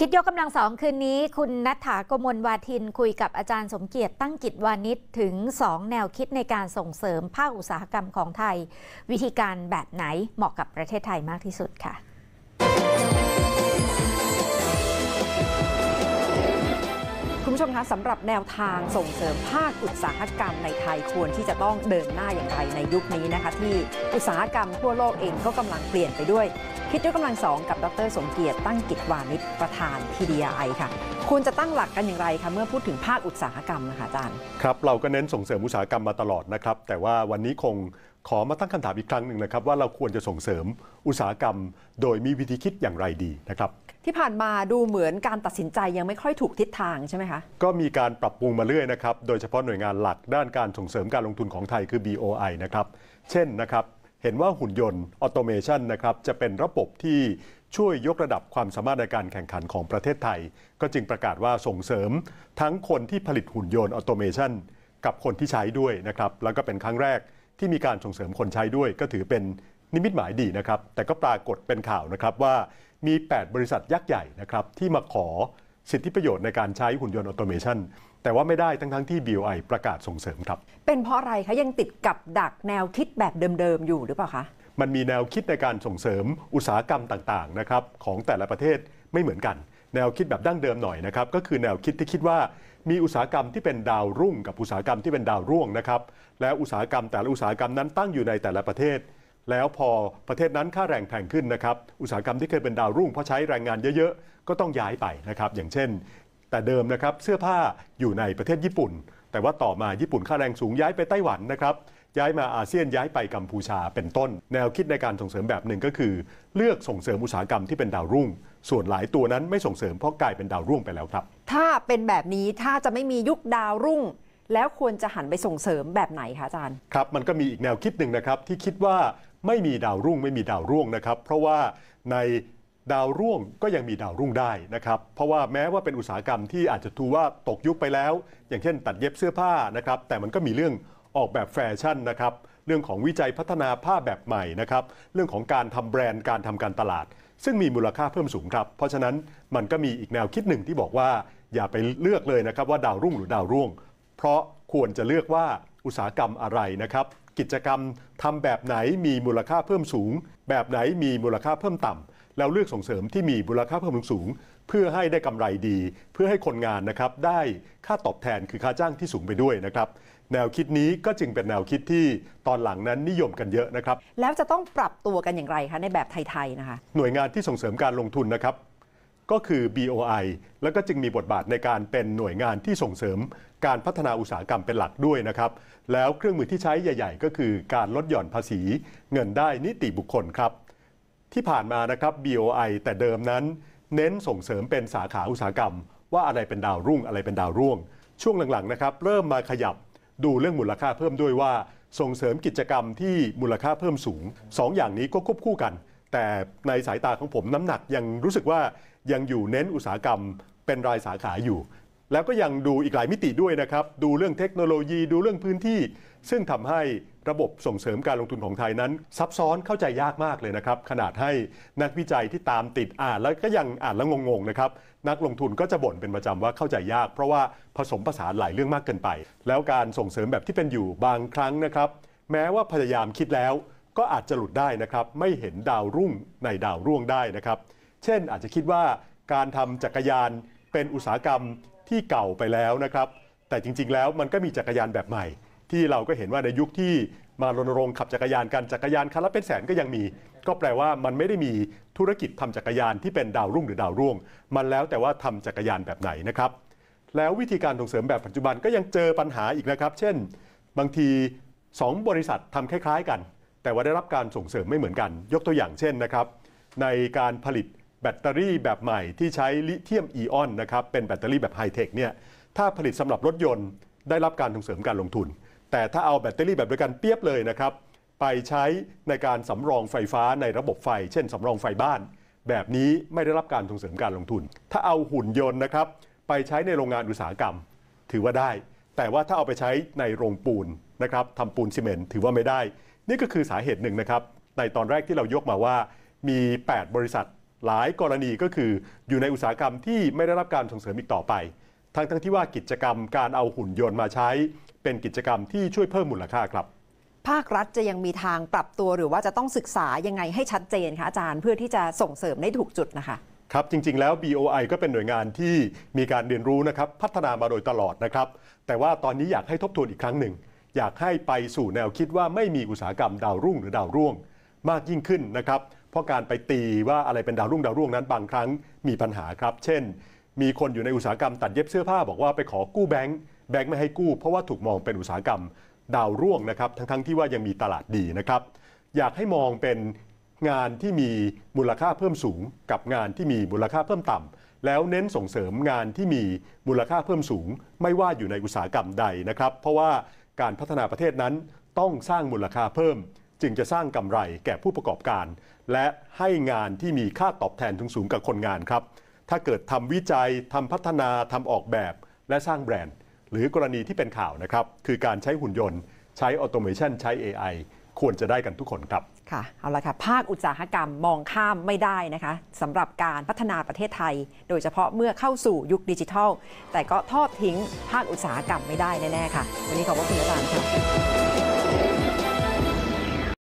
คิดยกกำลังสองคืนนี้ คุณนัทธากมลวาทิน คุยกับอาจารย์สมเกียรติ ตั้งกิจวานิชถึง 2 แนวคิดในการส่งเสริมภาคอุตสาหกรรมของไทย วิธีการแบบไหนเหมาะกับประเทศไทยมากที่สุดค่ะ คุณผู้ชมคะสำหรับแนวทางส่งเสริมภาคอุตสาหกรรมในไทยควรที่จะต้องเดินหน้าอย่างไรในยุคนี้นะคะ ที่อุตสาหกรรมทั่วโลกเองก็กำลังเปลี่ยนไปด้วยคิดด้วยกำลังสองกับ ดรสมเกียรติตั้งกิจวานิชประธาน PDI ค่ะควรจะตั้งหลักกันอย่างไรคะเมื่อพูดถึงภาคอุตสาหกรรมนะคะอาจารย์ครับเราก็เน้นส่งเสริมอุตสาหกรรมมาตลอดนะครับ แต่ว่าวันนี้คงขอมาตั้งคำถามอีกครั้งหนึ่งนะครับ ว่าเราควรจะส่งเสริมอุตสาหกรรม โดยมีวิธีคิดอย่างไรดีนะครับ ที่ผ่านมาดูเหมือนการตัดสินใจยังไม่ค่อยถูกทิศทางใช่ไหมคะก็มีการปรับปรุงมาเรื่อยนะครับโดยเฉพาะหน่วยงานหลักด้านการส่งเสริมการลงทุนของไทยคือ BOI นะครับเช่นนะครับเห็นว่าหุ่นยนต์ออโตเมชันนะครับจะเป็นระบบที่ช่วยยกระดับความสามารถในการแข่งขันของประเทศไทย ก็จึงประกาศว่าส่งเสริมทั้งคนที่ผลิตหุ่นยนต์ออโตเมชันกับคนที่ใช้ด้วยนะครับแล้วก็เป็นครั้งแรกที่มีการส่งเสริมคนใช้ด้วย ก็ถือเป็นนิมิตหมายดีนะครับแต่ก็ปรากฏเป็นข่าวนะครับว่ามี 8 บริษัทยักษ์ใหญ่นะครับที่มาขอสิทธิประโยชน์ในการใช้หุ่นยนต์ออโตเมชันแต่ว่าไม่ได้ทั้งทั้งที่ BOI ประกาศส่งเสริมครับ เป็นเพราะอะไรคะ ยังติดกับ ดักแนวคิดแบบเดิมๆ อยู่หรือเปล่าคะ มันมีแนวคิดในการส่งเสริม อุตสาหกรรมต่างๆนะครับของแต่ละประเทศไม่เหมือนกัน แนวคิดแบบดั้งเดิมหน่อยนะครับ ก็คือแนวคิดที่คิดว่า มีอุตสาหกรรมที่เป็นดาวรุ่ง กับอุตสาหกรรมที่เป็นดาวร่วงนะครับและอุตสาหกรรม แต่ละอุตสาหกรรมนั้นตั้งอยู่ในแต่ละประเทศแล้วพอประเทศนั้นค่าแรงแพงขึ้นนะครับ อุตสาหกรรมที่เคยเป็นดาวรุ่ง เพราะใช้แรงงานเยอะๆ ก็ต้องย้ายไปนะครับ อย่างเช่น แต่เดิมนะครับเสื้อผ้าอยู่ในประเทศญี่ปุ่น แต่ว่าต่อมาญี่ปุ่นค่าแรงสูงย้ายไปไต้หวันนะครับ ย้ายมาอาเซียนย้ายไปกัมพูชาเป็นต้น แนวคิดในการส่งเสริมแบบหนึ่งก็คือ เลือกส่งเสริมอุตสาหกรรมที่เป็นดาวรุ่ง ส่วนหลายตัวนั้นไม่ส่งเสริมเพราะกลายเป็นดาวรุ่งไปแล้วครับ ถ้าเป็นแบบนี้ถ้าจะไม่มียุคดาวรุ่ง แล้วควรจะหันไปส่งเสริมแบบไหนคะอาจารย์ ครับมันก็มีอีกแนวคิดหนึ่งนะครับที่คิดว่าไม่มีดาวรุ่งไม่มีดาวร่วงนะครับ เพราะว่าในดาวร่วงก็ยังมีดาวรุ่งได้นะครับ เพราะว่าแม้ว่าเป็นอุตสาหกรรมที่อาจจะถูว่าตกยุคไปแล้ว อย่างเช่นตัดเย็บเสื้อผ้านะครับ แต่มันก็มีเรื่องออกแบบแฟชั่นนะครับ เรื่องของวิจัยพัฒนาผ้าแบบใหม่นะครับ เรื่องของการทำแบรนด์การทำการตลาด ซึ่งมีมูลค่าเพิ่มสูงครับเพราะฉะนั้นมันก็มีอีกแนวคิดหนึ่งที่บอกว่า อย่าไปเลือกเลยนะครับว่าดาวรุ่งหรือดาวร่วง เพราะควรจะเลือกว่าอุตสาหกรรมอะไรนะครับกิจกรรมทำแบบไหนมีมูลค่าเพิ่มสูง แบบไหนมีมูลค่าเพิ่มต่ำ แล้วเลือกส่งเสริมที่มีมูลค่าเพิ่มสูง เพื่อให้ได้กำไรดี เพื่อให้คนงานนะครับได้ค่าตอบแทนคือค่าจ้างที่สูงไปด้วยนะครับแนวคิดนี้ก็จึงเป็นแนวคิดที่ตอนหลังนั้นนิยมกันเยอะนะครับแล้วจะต้องปรับตัวกันอย่างไรคะในแบบไทยๆนะคะหน่วยงานที่ส่งเสริมการลงทุนนะครับก็คือ BOI แล้วก็จึงมีบทบาทในการเป็นหน่วยงานที่ส่งเสริมการพัฒนาอุตสาหกรรมเป็นหลักด้วยนะครับ แล้วเครื่องมือที่ใช้ใหญ่ๆ ก็คือการลดหย่อนภาษี เงินได้นิติบุคคลครับ ที่ผ่านมานะครับ BOI แต่เดิมนั้น เน้นส่งเสริมเป็นสาขาอุตสาหกรรม ว่าอะไรเป็นดาวรุ่งอะไรเป็นดาวร่วง ช่วงหลังๆนะครับเริ่มมาขยับดูเรื่องมูลค่าเพิ่มด้วยว่า ส่งเสริมกิจกรรมที่มูลค่าเพิ่มสูง 2ออย่างนี้ก็ควบคู่กัน แต่ในสายตาของผมน้ำหนักยังรู้สึกว่ายังอยู่เน้นอุตสาหกรรมเป็นรายสาขาอยู่แล้วก็ยังดูอีกหลายมิติด้วยนะครับ ดูเรื่องเทคโนโลยี ดูเรื่องพื้นที่ ซึ่งทำให้ระบบส่งเสริมการลงทุนของไทยนั้น ซับซ้อนเข้าใจยากมากเลยนะครับ ขนาดให้นักวิจัยที่ตามติดอ่านแล้วก็ยังอ่านแล้วงง ๆ นะครับ นักลงทุนก็จะบ่นเป็นประจำว่าเข้าใจยาก เพราะว่าผสมผสานหลายเรื่องมากเกินไป แล้วการส่งเสริมแบบที่เป็นอยู่บางครั้งนะครับ แม้ว่าพยายามคิดแล้ว ก็อาจจะหลุดได้นะครับ ไม่เห็นดาวรุ่งในดาวร่วงได้นะครับ เช่น อาจจะคิดว่า การทำจักรยาน เป็นอุตสาหกรรมที่เก่าไปแล้วนะครับ แต่จริงๆแล้วมันก็มีจักรยานแบบใหม่ ที่เราก็เห็นว่าในยุคที่มารณรงค์ขับจักรยานกัน จักรยานคันละเป็นแสน ก็ยังมี ก็แปลว่ามันไม่ได้มีธุรกิจทำจักรยานที่เป็นดาวรุ่งหรือดาวร่วง มันแล้วแต่ว่าทำจักรยานแบบไหนนะครับแล้ววิธีการส่งเสริมแบบปัจจุบันก็ยังเจอปัญหาอีกนะครับ เช่น บางที 2 บริษัททำคล้ายๆกัน แต่ว่าได้รับการส่งเสริมไม่เหมือนกัน ยกตัวอย่างเช่นนะครับในการผลิตแบตเตอรี่แบบใหม่ที่ใช้ลิเธียมอีออนนะครับเป็นแบตเตอรี่แบบไฮเทคเนี่ยถ้าผลิตสำหรับรถยนต์ ได้รับการส่งเสริมการลงทุน แต่ถ้าเอาแบตเตอรี่แบบเดียวกันเปียบเลยนะครับ ไปใช้ในการสำรองไฟฟ้าในระบบไฟ เช่นสำรองไฟบ้าน แบบนี้ไม่ได้รับการส่งเสริมการลงทุน ถ้าเอาหุ่นยนต์นะครับไปใช้ในโรงงานอุตสาหกรรม ถือว่าได้ แต่ว่าถ้าเอาไปใช้ในโรงปูนนะครับทำปูนซีเมนต์ถือว่าไม่ได้ นี่ก็คือสาเหตุหนึ่งนะครับในตอนแรกที่เรายกมาว่ามี 8 บริษัทหลายกรณีก็คืออยู่ในอุตสาหกรรมที่ไม่ได้รับการส่งเสริมอีกต่อไป ทั้งทั้งที่ว่ากิจกรรมการเอาหุ่นยนต์มาใช้เป็นกิจกรรมที่ช่วยเพิ่มมูลค่าครับ ภาครัฐจะยังมีทางปรับตัวหรือว่าจะต้องศึกษายังไงให้ชัดเจนคะอาจารย์เพื่อที่จะส่งเสริมได้ถูกจุดนะคะครับ จริงๆ แล้ว BOI ก็เป็นหน่วยงานที่มีการเรียนรู้นะครับ พัฒนามาโดยตลอดนะครับ แต่ว่าตอนนี้อยากให้ทบทวนอีกครั้งหนึ่งอยากให้ไปสู่แนวคิดว่าไม่มีอุตสาหกรรมดาวรุ่งหรือดาวร่วงมากยิ่งขึ้นนะครับเพราะการไปตีว่าอะไรเป็นดาวรุ่งดาวรุ่งนั้นบางครั้งมีปัญหาครับ เช่นมีคนอยู่ในอุตสาหกรรมตัดเย็บเสื้อผ้าบอกว่าไปขอกู้แบงค์แบงค์ไม่ให้กู้เพราะว่าถูกมองเป็นอุตสาหกรรมดาวร่วงนะครับทั้งๆที่ว่ายังมีตลาดดีนะครับ อยากให้มองเป็นงานที่มีมูลค่าเพิ่มสูง กับงานที่มีมูลค่าเพิ่มต่ำ แล้วเน้นส่งเสริมงานที่มีมูลค่าเพิ่มสูง ไม่ว่าอยู่ในอุตสาหกรรมใดนะครับเพราะว่าการพัฒนาประเทศนั้นต้องสร้างมูลค่าเพิ่มจึงจะสร้างกำไรแก่ผู้ประกอบการ และให้งานที่มีค่าตอบแทน สูงกับคนงานครับ ถ้าเกิดทำวิจัย ทำพัฒนา ทำออกแบบ และสร้างแบรนด์ หรือกรณีที่เป็นข่าวนะครับคือการใช้หุ่นยนต์ ใช้ออโตเมชันใช้ AI ควรจะได้กันทุกคนครับค่ะเอาละค่ะภาคอุตสาหกรรมมองข้ามไม่ได้นะคะสำหรับการพัฒนาประเทศไทย โดยเฉพาะเมื่อเข้าสู่ยุคดิจิทัล แต่ก็ทอดทิ้งภาคอุตสาหกรรมไม่ได้แน่ๆค่ะวันนี้ขอบคุณอาจารย์ค่ะ